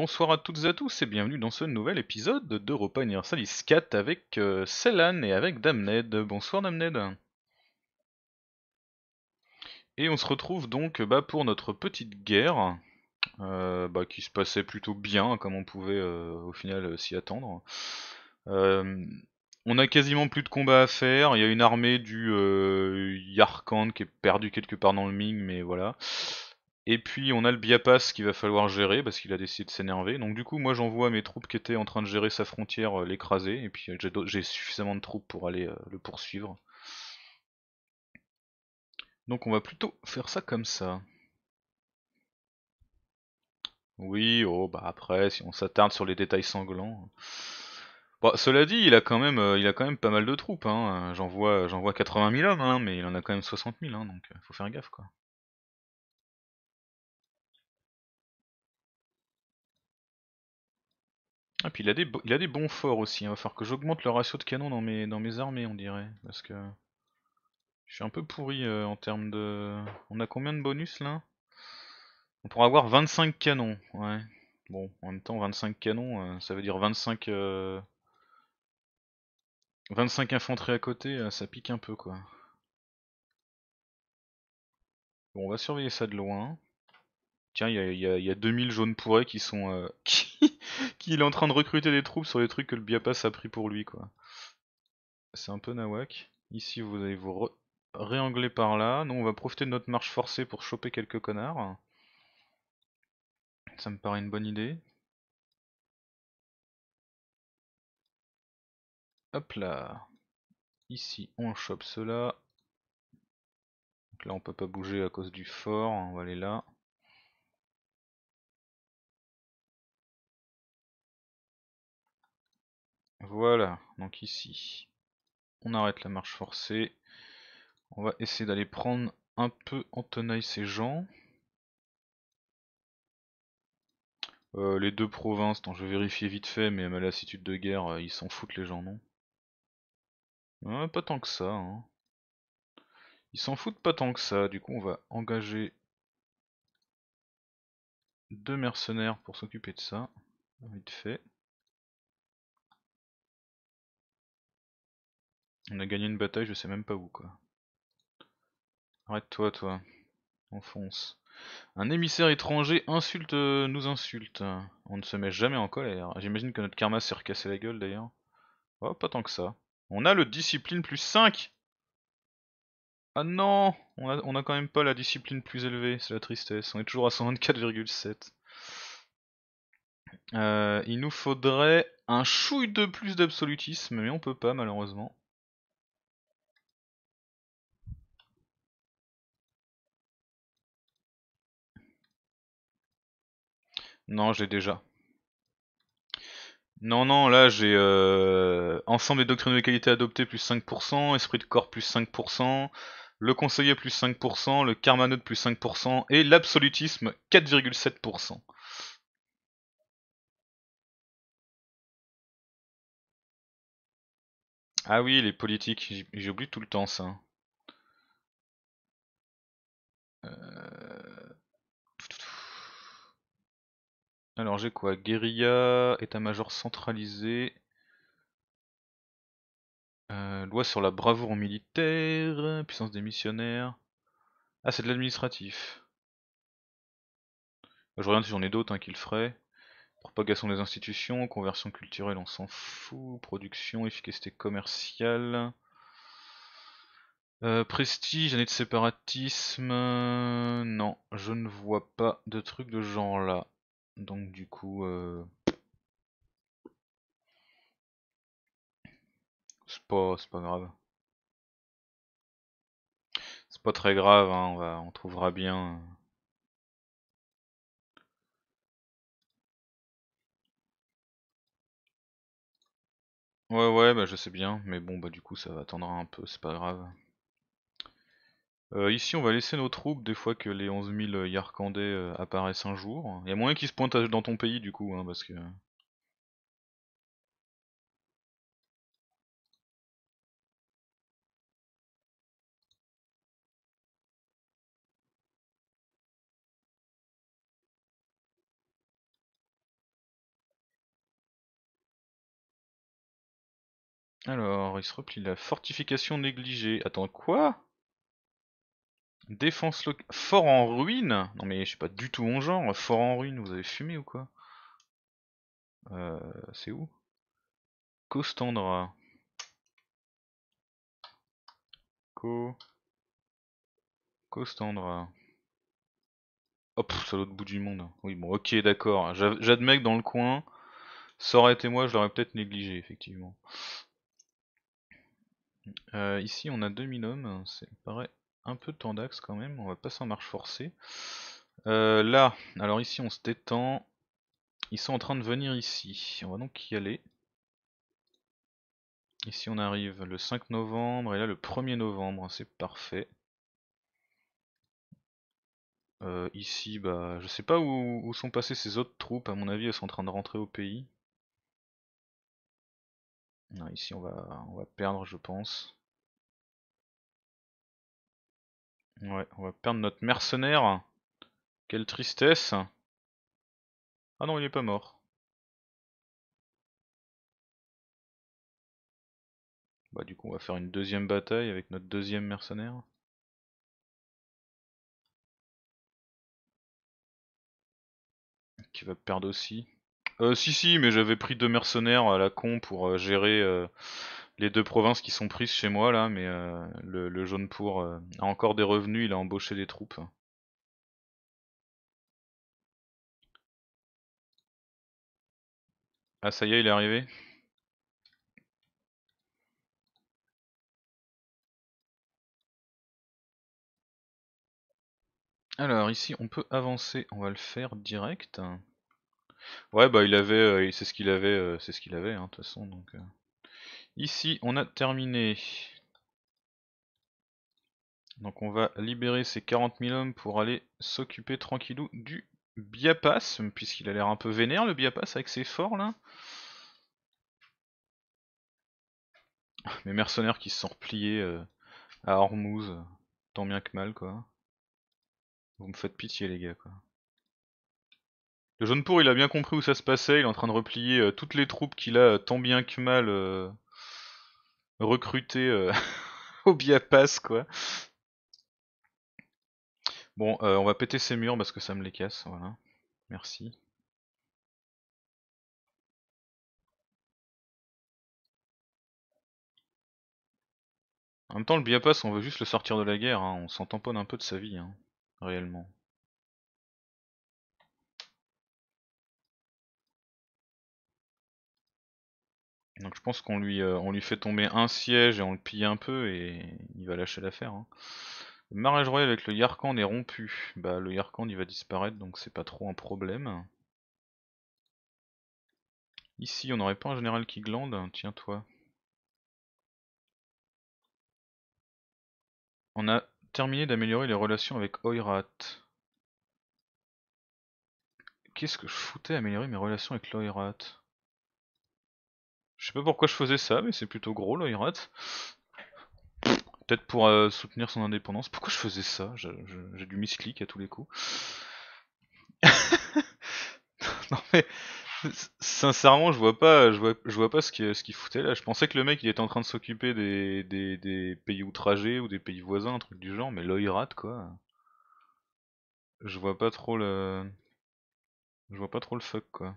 Bonsoir à toutes et à tous et bienvenue dans ce nouvel épisode d'Europa Universalis 4 avec euh, et avec Damned. Bonsoir Damned. Et on se retrouve donc euh, bah, pour notre petite guerre euh, bah, qui se passait plutôt bien comme on pouvait euh, au final s'y attendre. on a quasiment plus de combats à faire, il y a une armée du Yarkand qui est perdue quelque part dans le Ming mais voilà. Et puis on a le Biapas qu'il va falloir gérer parce qu'il a décidé de s'énerver. Donc du coup moi j'envoie mes troupes qui étaient en train de gérer sa frontière euh, l'écraser. Et puis euh, j'ai suffisamment de troupes pour aller euh, le poursuivre. Donc on va plutôt faire ça comme ça. Oui, oh bah après, si on s'attarde sur les détails sanglants. Bon, cela dit, il a quand même, il a quand même pas mal de troupes. Hein. J'en vois, 80 000 hommes, hein, mais il en a quand même 60 000, hein, donc faut faire gaffe quoi. Et ah, puis il a des, il a des bons forts aussi, hein. il va falloir que j'augmente le ratio de canon dans mes, dans mes armées on dirait, parce que je suis un peu pourri euh, en termes de... On a combien de bonus là On pourra avoir 25 canons, ouais. Bon, en même temps 25 canons, euh, ça veut dire 25... 25 euh, infanteries à côté, ça pique un peu quoi. Bon, on va surveiller ça de loin. Tiens, il y, a, 2000 jaunes pourrés qui sont... qu'il est en train de recruter des troupes sur les trucs que le Biapas a pris pour lui, quoi. C'est un peu nawak. Ici, vous allez vous réangler par là. Nous, on va profiter de notre marche forcée pour choper quelques connards. Ça me paraît une bonne idée. Hop là. Ici, on chope cela. Donc là, on peut pas bouger à cause du fort. On va aller là. Voilà, donc ici, on arrête la marche forcée. On va essayer d'aller prendre un peu en tenaille ces gens. Euh, les deux provinces, je vais vérifier vite fait, mais à lassitude de guerre, euh, ils s'en foutent les gens, non euh, Pas tant que ça. Hein. Ils s'en foutent pas tant que ça, du coup on va engager deux mercenaires pour s'occuper de ça, vite fait. On a gagné une bataille, je sais même pas où quoi. Arrête-toi toi. Enfonce. Un émissaire étranger insulte euh, nous insulte. On ne se met jamais en colère. J'imagine que notre karma s'est recassé la gueule d'ailleurs. Oh, pas tant que ça. On a le discipline plus 5 Ah non on a, quand même pas la discipline plus élevée, c'est la tristesse. On est toujours à 124,7. Euh, il nous faudrait un chouille de plus d'absolutisme, mais on peut pas malheureusement. Non, j'ai déjà. Non, non, là j'ai euh, ensemble des doctrines de qualité adoptées plus 5%, esprit de corps plus 5%, le conseiller plus 5%, le karma plus 5% et l'absolutisme 4,7%. Ah oui, les politiques, j'oublie tout le temps ça. Euh... Alors j'ai quoi Guérilla, état-major centralisé, euh, loi sur la bravoure militaire, puissance des missionnaires. Ah, c'est de l'administratif. Je regarde si j'en ai d'autres hein, qu'il qui le Propagation des institutions, conversion culturelle, on s'en fout. Production, efficacité commerciale. Euh, prestige, année de séparatisme. non, je ne vois pas de trucs de genre là. Donc du coup, euh, c'est pas, grave. C'est pas très grave, hein, on, va, on trouvera bien. Euh. Ouais ouais bah je sais bien, mais bon bah du coup ça va attendre un peu, c'est pas grave. Euh, ici, on va laisser nos troupes des fois que les 11 000 euh, Yarkandais euh, apparaissent un jour. Il y a moyen qu'ils se pointent dans ton pays du coup, hein, parce que... Alors, il se replie la fortification négligée. Attends, quoi Défense locale. Fort en ruine Non mais je sais pas du tout mon genre. Fort en ruine, vous avez fumé ou quoi euh, C'est où Costandra. Co. Costandra. Hop, oh, c'est l'autre bout du monde. Oui, bon, ok, d'accord. J'admets que dans le coin, ça aurait été moi, je l'aurais peut-être négligé, effectivement. Euh, ici, on a 2000 hommes, c'est pareil un peu de temps d'axe quand même, on va passer en marche forcée. Euh, là, alors ici on se détend, ils sont en train de venir ici, on va donc y aller. Ici on arrive le 5 novembre et là le 1er novembre, hein, c'est parfait. Euh, ici, bah, je sais pas où, sont passées ces autres troupes, à mon avis elles sont en train de rentrer au pays. ici on va, on va perdre je pense. Ouais, on va perdre notre mercenaire. Quelle tristesse. Ah non, il est pas mort. Bah du coup, on va faire une deuxième bataille avec notre deuxième mercenaire. Qui va perdre aussi. Euh, si si, mais j'avais pris deux mercenaires à la con pour euh, gérer... Euh, les deux provinces qui sont prises chez moi là, mais euh, le, jaune pour euh, a encore des revenus, il a embauché des troupes. Ah ça y est, il est arrivé. Alors ici on peut avancer, on va le faire direct. Ouais bah il avait, euh, c'est ce qu'il avait, c'est ce qu'il avait hein, de toute façon donc. Ici, on a terminé. Donc on va libérer ces 40 000 hommes pour aller s'occuper tranquillou du Biapas, puisqu'il a l'air un peu vénère le Biapas avec ses forts là. Mes mercenaires qui se sont repliés euh, à Hormuz, tant bien que mal quoi. Vous me faites pitié les gars quoi. Le jaune pour il a bien compris où ça se passait, il est en train de replier euh, toutes les troupes qu'il a euh, tant bien que mal recruter euh, au Biapass, quoi. Bon, euh, on va péter ces murs parce que ça me les casse, voilà. Merci. En même temps, le Biapass, on veut juste le sortir de la guerre, hein. on s'en tamponne un peu de sa vie, hein, réellement. Donc je pense qu'on euh, lui, fait tomber un siège et on le pille un peu et il va lâcher l'affaire. Hein. Le mariage royal avec le Yarkand est rompu. Bah le Yarkand il va disparaître donc c'est pas trop un problème. Ici on n'aurait pas un général qui glande, hein, tiens toi. On a terminé d'améliorer les relations avec Oirat. Qu'est-ce que je foutais améliorer mes relations avec l'Oirat je sais pas pourquoi je faisais ça, mais c'est plutôt gros l'oirat. Peut-être pour euh, soutenir son indépendance. Pourquoi je faisais ça J'ai du misclic à tous les coups. non mais sincèrement, je vois pas, je vois, pas ce qu'il foutait là. Je pensais que le mec il était en train de s'occuper des, des, pays outragés ou des pays voisins, un truc du genre, mais l'oirat quoi. Je vois pas trop le, je vois pas trop le fuck quoi.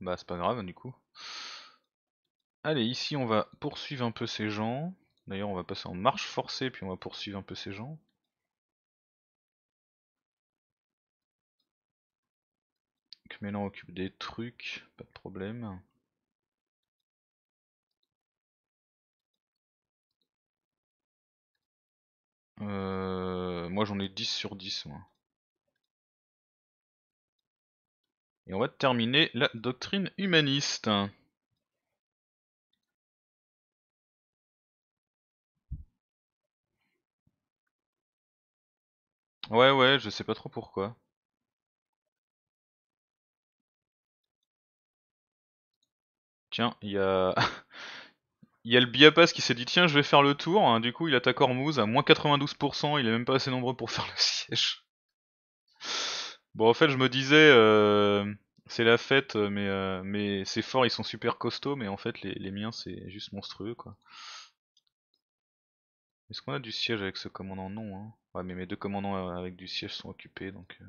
Bah c'est pas grave du coup. Allez, ici on va poursuivre un peu ces gens. D'ailleurs on va passer en marche forcée, puis on va poursuivre un peu ces gens. on occupe des trucs, pas de problème. Euh, moi j'en ai 10 sur 10 moi. Et on va terminer la doctrine humaniste. Ouais, ouais, je sais pas trop pourquoi. Tiens, il y a... Il y a le Biapas qui s'est dit tiens je vais faire le tour, hein. du coup il attaque Hormuz à moins 92%, il est même pas assez nombreux pour faire le siège. Bon en fait je me disais euh, c'est la fête mais, euh, mais c'est fort, ils sont super costauds mais en fait les, les miens c'est juste monstrueux quoi. Est-ce qu'on a du siège avec ce commandant Non hein. Ouais, mais mes deux commandants euh, avec du siège sont occupés, donc... Euh.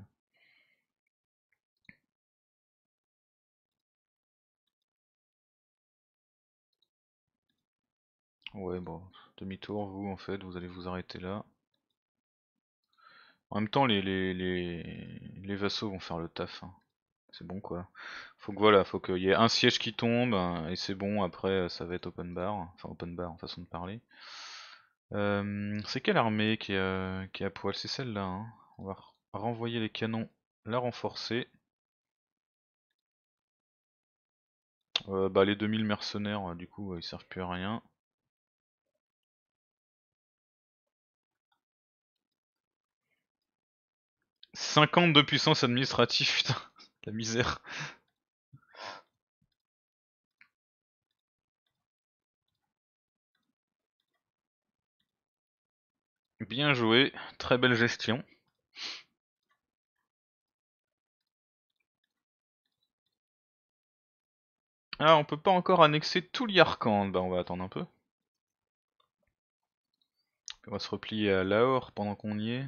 Ouais, bon, demi-tour, vous, en fait, vous allez vous arrêter là. En même temps, les, les, les, les vassaux vont faire le taf. Hein. C'est bon, quoi. Faut que, voilà, faut qu'il y ait un siège qui tombe, hein, et c'est bon, après, ça va être open bar. Enfin, open bar, en façon de parler. Euh, c'est quelle armée euh, qui, est, à poil C'est celle-là. Hein. On va renvoyer les canons, la renforcer. Euh, bah, les 2000 mercenaires, du coup, ils servent plus à rien. « 50 de puissance administrative, putain, la misère. Bien joué, très belle gestion. Ah, on peut pas encore annexer tout l'Yarkand. Bah, on va attendre un peu. On va se replier à Lahore pendant qu'on y est.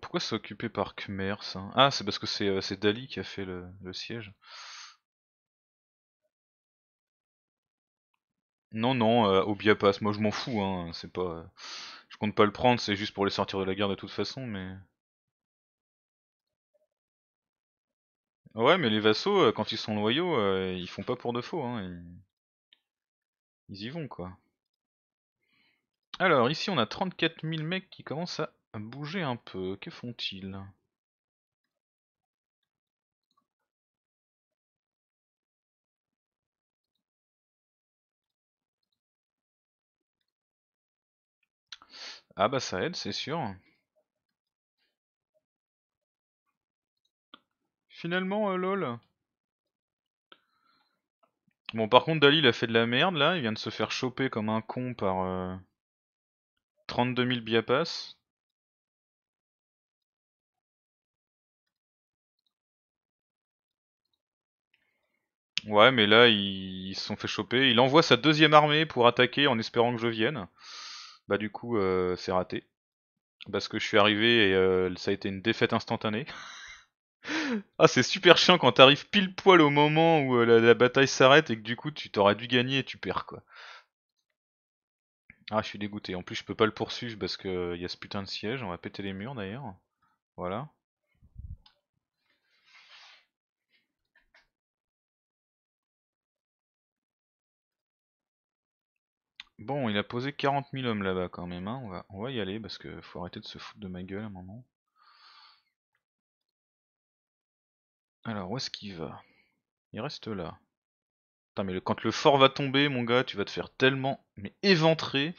Pourquoi s'occuper par Khmer Ah, c'est parce que euh, c'est Dali qui a fait le siège. Non, non, euh, au Obia Moi, je m'en fous. Hein. C'est pas, je compte pas le prendre. C'est juste pour les sortir de la guerre de toute façon, mais. Ouais, mais les vassaux, euh, quand ils sont loyaux, euh, ils font pas pour de faux. Hein. Ils... ils... y vont, quoi. Alors, ici, on a 34 000 mecs qui commencent à bouger un peu. Que font-ils Ah bah ça aide, c'est sûr. Finalement, euh, lol. Bon, par contre, Dali, il a fait de la merde, là. Il vient de se faire choper comme un con par 32 000 biapas. Ouais, mais là, ils se sont fait choper. Il envoie sa deuxième armée pour attaquer en espérant que je vienne bah du coup c'est raté. Parce que je suis arrivé et ça a été une défaite instantanée. ah c'est super chiant quand t'arrives pile poil au moment où la, bataille s'arrête et que du coup tu t'aurais dû gagner et tu perds quoi. Ah je suis dégoûté, en plus je peux pas le poursuivre parce qu'il y a ce putain de siège, on va péter les murs d'ailleurs. Voilà. Bon, il a posé 40 000 hommes là-bas quand même, hein. on, va, on va y aller parce que faut arrêter de se foutre de ma gueule à un moment. Alors, où est-ce qu'il va Il reste là. Putain, mais quand le fort va tomber, mon gars, tu vas te faire tellement mais éventrer.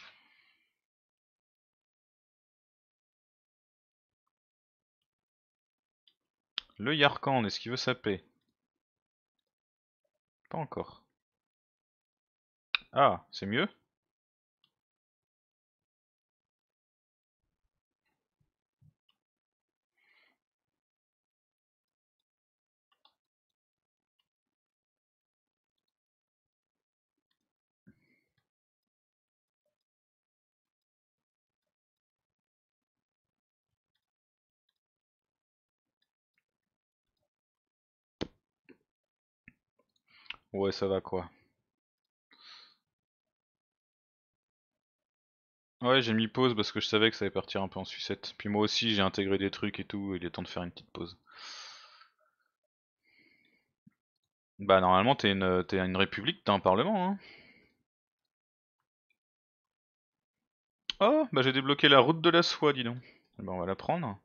Le Yarkand, est-ce qu'il veut sa paix Pas encore. Ah, c'est mieux Ouais, ça va quoi. Ouais, j'ai mis pause parce que je savais que ça allait partir un peu en sucette. Puis moi aussi, j'ai intégré des trucs et tout, il est temps de faire une petite pause. Bah, normalement, t'es une, euh, une république, t'as un parlement, hein. Oh, bah j'ai débloqué la route de la soie, dis donc. Bah, on va la prendre.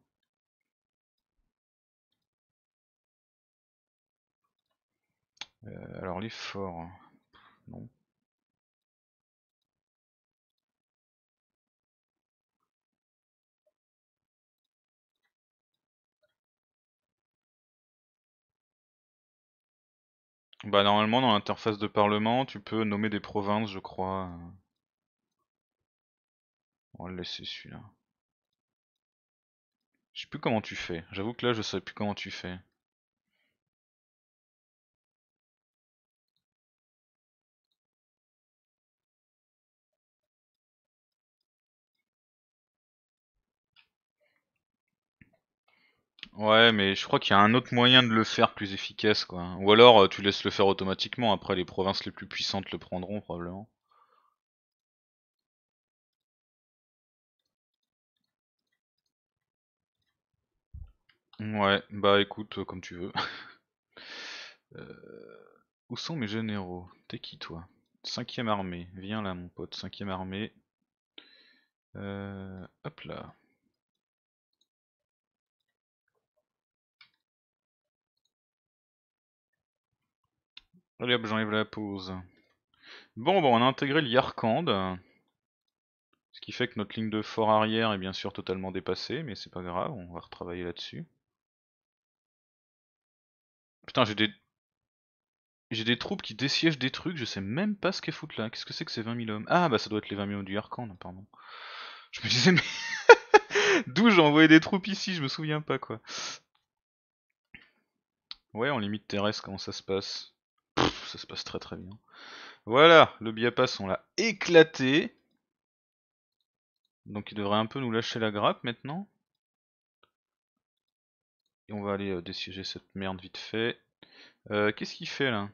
Euh, alors les forts, hein. non. Bah normalement dans l'interface de parlement tu peux nommer des provinces je crois. On va laisser celui-là. Je sais plus comment tu fais. J'avoue que là je sais plus comment tu fais. Ouais, mais je crois qu'il y a un autre moyen de le faire plus efficace, quoi. Ou alors, euh, tu laisses le faire automatiquement, après les provinces les plus puissantes le prendront, probablement. Ouais, bah écoute, euh, comme tu veux. Euh, où sont mes généraux T'es qui toi Cinquième armée, viens là mon pote, cinquième armée. hop là. Allez hop, j'enlève la pause. Bon, bon, on a intégré le Ce qui fait que notre ligne de fort arrière est bien sûr totalement dépassée, mais c'est pas grave, on va retravailler là-dessus. Putain, j'ai des... J'ai des troupes qui dessiègent des trucs, je sais même pas ce qu'elles foutent là. Qu'est-ce que c'est que ces 20 000 hommes Ah bah ça doit être les 20 000 hommes du Yarkand, hein, pardon. Je me disais, mais... D'où j'ai envoyé des troupes ici, je me souviens pas quoi. Ouais, en limite terrestre, comment ça se passe ça se passe très très bien. Voilà, le Biapas on l'a éclaté. Donc il devrait un peu nous lâcher la grappe maintenant. Et on va aller euh, cette merde vite fait. Euh, qu'est-ce qu'il fait là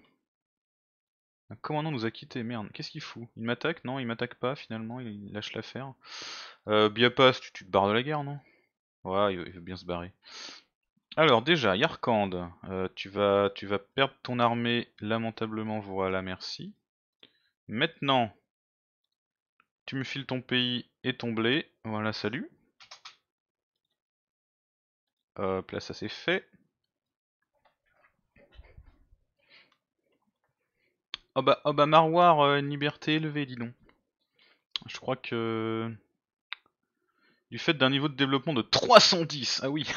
Un commandant nous a quitté, merde. Qu'est-ce qu'il fout Il m'attaque Non, il m'attaque pas finalement, il lâche l'affaire. Euh, Biapas, tu, te barres de la guerre, non Ouais, il veut bien se barrer. Alors déjà, Yarkand, euh, tu, vas, perdre ton armée lamentablement, voilà, merci. Maintenant, tu me files ton pays et ton blé, voilà, salut. Hop place ça c'est fait. Oh bah, oh bah euh, une liberté élevée, dis donc. Je crois que... Du fait d'un niveau de développement de 310, ah oui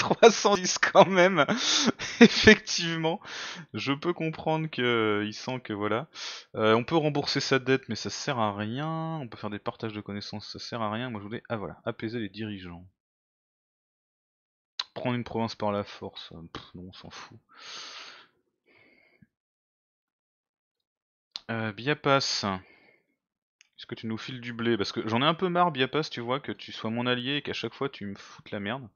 310 quand même. Effectivement, je peux comprendre qu'il euh, sent que voilà, euh, on peut rembourser sa dette, mais ça sert à rien. On peut faire des partages de connaissances, ça sert à rien. Moi, je voulais, ah voilà, apaiser les dirigeants. Prendre une province par la force, euh, non, on s'en fout. Biapas. Est-ce que tu nous files du blé Parce que j'en ai un peu marre, Biapas, tu vois, que tu sois mon allié et qu'à chaque fois tu me foutes la merde.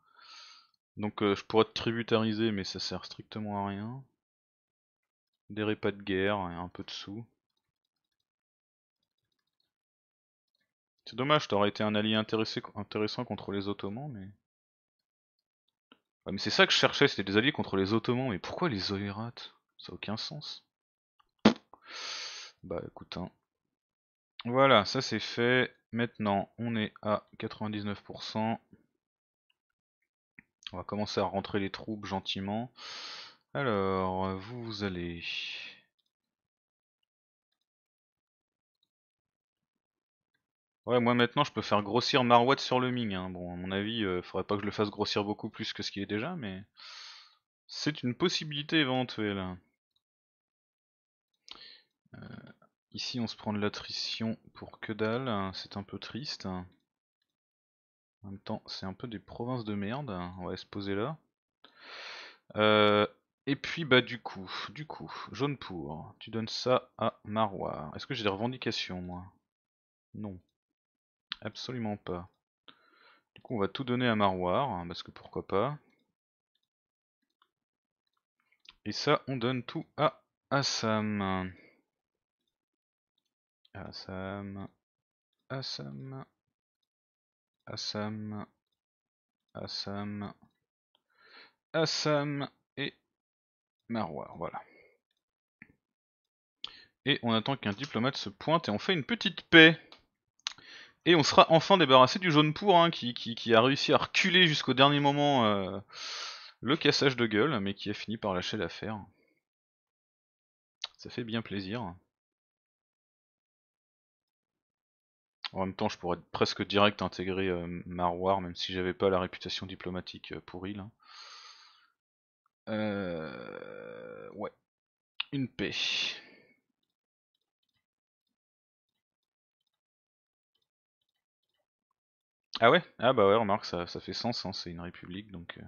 Donc euh, je pourrais te tributariser, mais ça sert strictement à rien. Des repas de guerre et un peu de sous. C'est dommage, t'aurais été un allié intéressant contre les Ottomans, mais... mais c'est ça que je cherchais, c'était des alliés contre les Ottomans, mais pourquoi les Oérates Ça n'a aucun sens. Bah écoute, hein. Voilà, ça c'est fait. Maintenant, on est à 99%. On va commencer à rentrer les troupes gentiment. Alors, vous allez... Ouais, moi maintenant je peux faire grossir Marouette sur le Ming. Hein. Bon, à mon avis, ne euh, faudrait pas que je le fasse grossir beaucoup plus que ce qu'il est déjà, mais c'est une possibilité éventuelle. Euh, ici, on se prend de l'attrition pour que dalle, c'est un peu triste. En même temps, c'est un peu des provinces de merde. On va se poser là. Euh, et puis, bah, du coup, du coup, jaune pour. Tu donnes ça à Maroire. Est-ce que j'ai des revendications, moi Non. Absolument pas. Du coup, on va tout donner à Maroir, parce que pourquoi pas. Et ça, on donne tout à Assam. Assam. Assam. Assam, Assam, Assam et Marwar, voilà. Et on attend qu'un diplomate se pointe et on fait une petite paix. Et on sera enfin débarrassé du jaune pour, hein, qui, qui, a réussi à reculer jusqu'au dernier moment euh, le cassage de gueule, mais qui a fini par lâcher l'affaire. Ça fait bien plaisir. En même temps, je pourrais presque direct intégrer euh, Maroire même si j'avais pas la réputation diplomatique pourri euh, pour hein. euh, Ouais. Une paix. Ah ouais Ah bah ouais, remarque, ça, ça fait sens, hein, c'est une république, donc...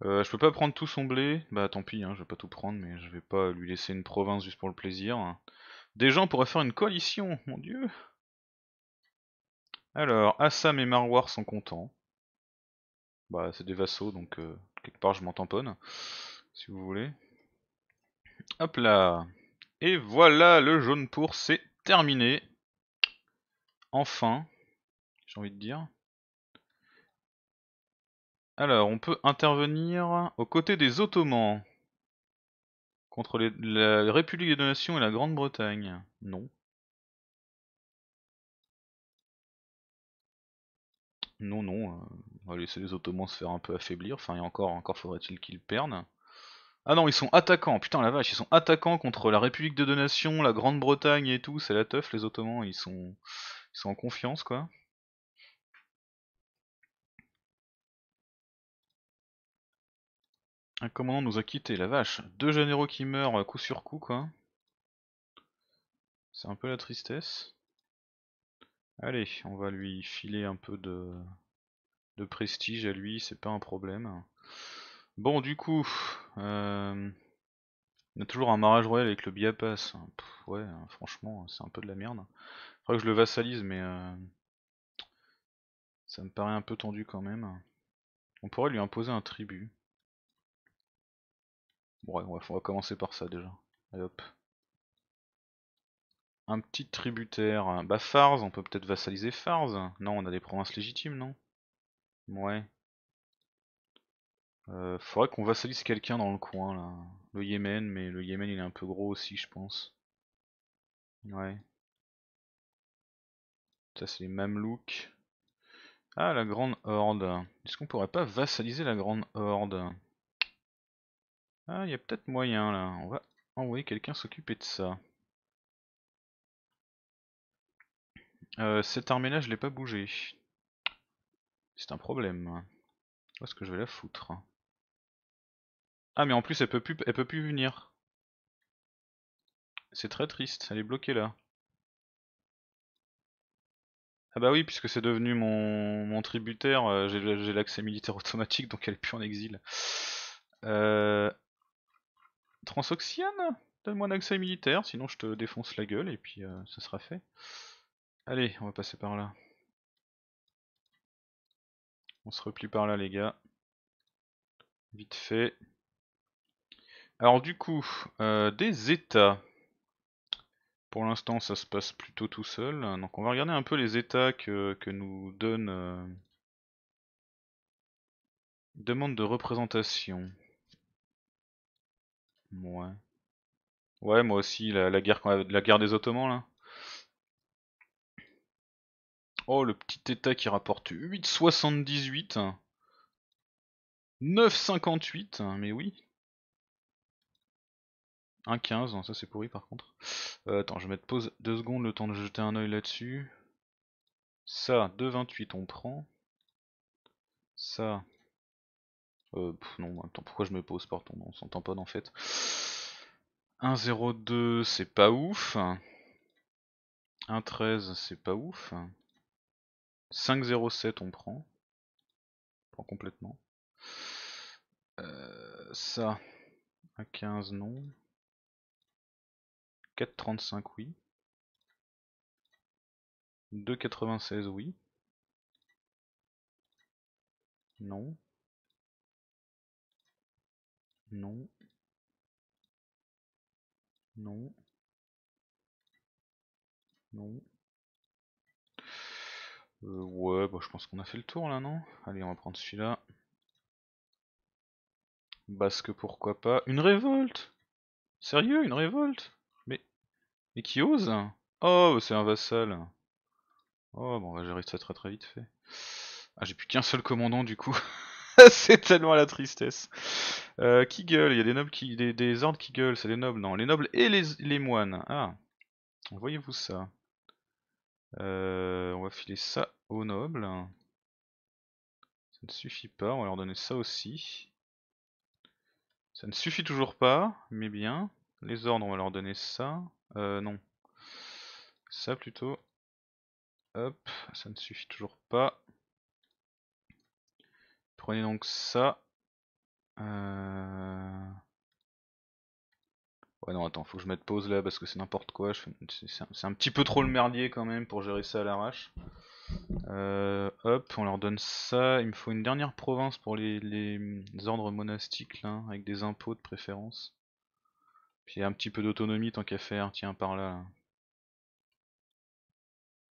je peux pas prendre tout son blé, bah tant pis, hein, je vais pas tout prendre, mais je vais pas lui laisser une province juste pour le plaisir. Des gens pourraient faire une coalition, mon dieu. Alors, Assam et Marwar sont contents. Bah, c'est des vassaux, donc euh, quelque part je m'en tamponne, si vous voulez. Hop là Et voilà, le jaune pour, c'est terminé. Enfin, j'ai envie de dire. Alors, on peut intervenir aux côtés des Ottomans. Contre les, la République des donations et la Grande-Bretagne Non. Non, non. On va laisser les Ottomans se faire un peu affaiblir. Enfin, et encore, encore faudrait-il qu'ils perdent. Ah non, ils sont attaquants. Putain, la vache, ils sont attaquants contre la République de Donation, la Grande-Bretagne et tout. C'est la teuf, les Ottomans. Ils sont, ils sont en confiance, quoi. Un commandant nous a quitté, la vache. Deux généraux qui meurent coup sur coup, quoi. C'est un peu la tristesse. Allez, on va lui filer un peu de, de prestige à lui, c'est pas un problème. Bon, du coup, euh, on a toujours un mariage royal avec le Biapas. ouais, franchement, c'est un peu de la merde. crois que je le vassalise, mais euh, ça me paraît un peu tendu quand même. On pourrait lui imposer un tribut ouais, on va, commencer par ça déjà. Allez hop. Un petit tributaire. Bah, Farz, on peut peut-être vassaliser Farz. Non, on a des provinces légitimes, non Ouais. Euh, faudrait qu'on vassalise quelqu'un dans le coin là. Le Yémen, mais le Yémen il est un peu gros aussi, je pense. Ouais. Ça c'est les Mamelouks. Ah, la Grande Horde. Est-ce qu'on pourrait pas vassaliser la Grande Horde ah, il y a peut-être moyen là. On va envoyer quelqu'un s'occuper de ça. Euh, cette armée là, je l'ai pas bougée. C'est un problème. Où ce que je vais la foutre Ah, mais en plus, elle peut plus, elle peut plus venir. C'est très triste, elle est bloquée là. Ah bah oui, puisque c'est devenu mon, mon tributaire, euh, j'ai l'accès militaire automatique, donc elle est plus en exil. Euh, Transoxiane Donne-moi un accès militaire, sinon je te défonce la gueule et puis ça euh, sera fait. Allez, on va passer par là. On se replie par là les gars. Vite fait. Alors du coup, euh, des états. Pour l'instant ça se passe plutôt tout seul. Donc on va regarder un peu les états que, nous donne... Euh, demande de représentation. Ouais. Ouais, moi aussi, la, guerre, la guerre des Ottomans, là. Oh, le petit état qui rapporte 8,78. 9,58, mais oui. 1,15, hein, ça c'est pourri par contre. Euh, attends, je vais mettre pause deux secondes, le temps de jeter un oeil là-dessus. Ça, 2,28 on prend. Ça, euh, non, attends, pourquoi je me pose par ton On s'en tamponne en fait. 1 c'est pas ouf. 1-13, c'est pas ouf. 5.07, on prend. On prend complètement. Euh, ça. 1.15, 15 non. 4.35, oui. 2,96 oui. Non. Non. Non. Non. Euh, ouais, bah, je pense qu'on a fait le tour là, non Allez, on va prendre celui-là. Basque, pourquoi pas. Une révolte Sérieux, une révolte Mais... Mais qui ose Oh, bah, c'est un vassal. Oh, bon, va bah, j'arrive ça très très vite fait. Ah, j'ai plus qu'un seul commandant du coup. c'est tellement la tristesse. Euh, qui gueule Il y a des nobles qui, des, ordres qui gueulent. C'est les nobles, non Les nobles et les, moines. Ah, voyez-vous ça euh, On va filer ça aux nobles. Ça ne suffit pas. On va leur donner ça aussi. Ça ne suffit toujours pas, mais bien. Les ordres, on va leur donner ça. Euh, non. Ça plutôt. Hop, ça ne suffit toujours pas prenez donc ça. Euh... Ouais non attends, faut que je mette pause là parce que c'est n'importe quoi. C'est un, petit peu trop le merdier quand même pour gérer ça à l'arrache. Euh, hop, on leur donne ça. Il me faut une dernière province pour les, ordres monastiques là, avec des impôts de préférence. Puis un petit peu d'autonomie tant qu'à faire, tiens par là.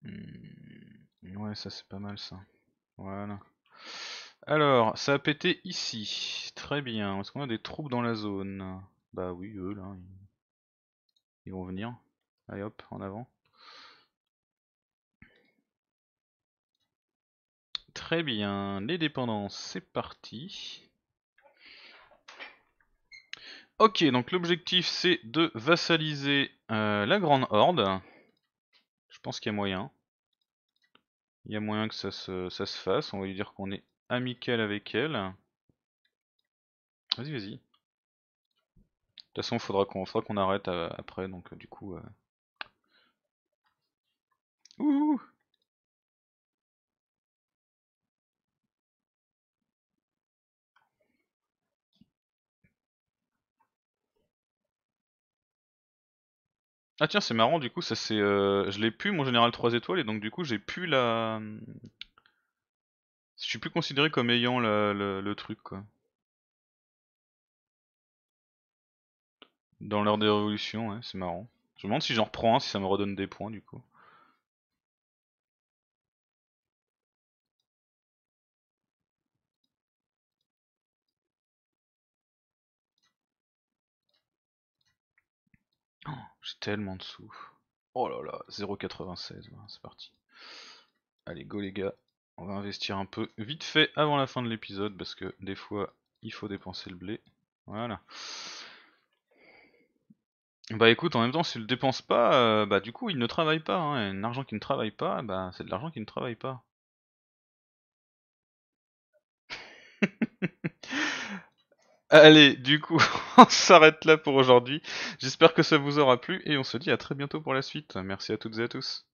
Hmm, ouais ça c'est pas mal ça. Voilà. Alors, ça a pété ici. Très bien. Est-ce qu'on a des troupes dans la zone Bah oui, eux là. Ils vont venir. Allez hop, en avant. Très bien, les dépendances, c'est parti. Ok, donc l'objectif c'est de vassaliser euh, la Grande Horde. Je pense qu'il y a moyen. Il y a moyen que ça ça se fasse. On va lui dire qu'on est amical avec elle. Vas-y, vas-y. De toute façon, faudra qu'on faudra qu'on arrête euh, après, donc euh, du coup. Euh... Ouh Ah tiens, c'est marrant, du coup, ça c'est, euh, je l'ai pu mon général 3 étoiles, et donc du coup j'ai pu la, je suis plus considéré comme ayant le truc quoi. Dans l'heure des révolutions, ouais, c'est marrant. Je me demande si j'en reprends un, si ça me redonne des points du coup. Oh, j'ai tellement de souffle. Oh là là, 0,96, c'est parti. Allez, go les gars. On va investir un peu vite fait avant la fin de l'épisode parce que des fois il faut dépenser le blé. Voilà. Bah écoute, en même temps, s'il ne le dépense pas, euh, bah du coup, il ne travaille pas. Hein. Un argent qui ne travaille pas, bah c'est de l'argent qui ne travaille pas. Allez, du coup, on s'arrête là pour aujourd'hui. J'espère que ça vous aura plu et on se dit à très bientôt pour la suite. Merci à toutes et à tous.